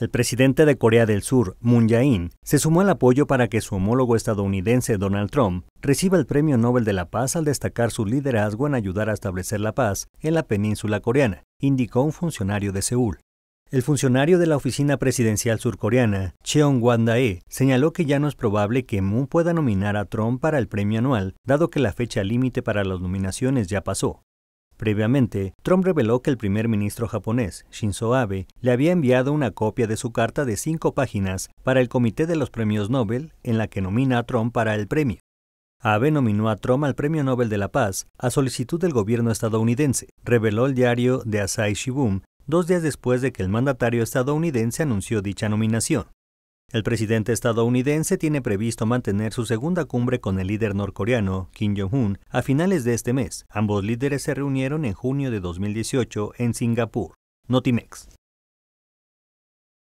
El presidente de Corea del Sur, Moon Jae-in, se sumó al apoyo para que su homólogo estadounidense Donald Trump reciba el Premio Nobel de la Paz al destacar su liderazgo en ayudar a establecer la paz en la península coreana, indicó un funcionario de Seúl. El funcionario de la oficina presidencial surcoreana, Cheon Wandae, señaló que ya no es probable que Moon pueda nominar a Trump para el premio anual, dado que la fecha límite para las nominaciones ya pasó. Previamente, Trump reveló que el primer ministro japonés, Shinzo Abe, le había enviado una copia de su carta de cinco páginas para el Comité de los Premios Nobel, en la que nomina a Trump para el premio. Abe nominó a Trump al Premio Nobel de la Paz a solicitud del gobierno estadounidense, reveló el diario de Asahi Shibun dos días después de que el mandatario estadounidense anunció dicha nominación. El presidente estadounidense tiene previsto mantener su segunda cumbre con el líder norcoreano, Kim Jong-un, a finales de este mes. Ambos líderes se reunieron en junio de 2018 en Singapur. Notimex.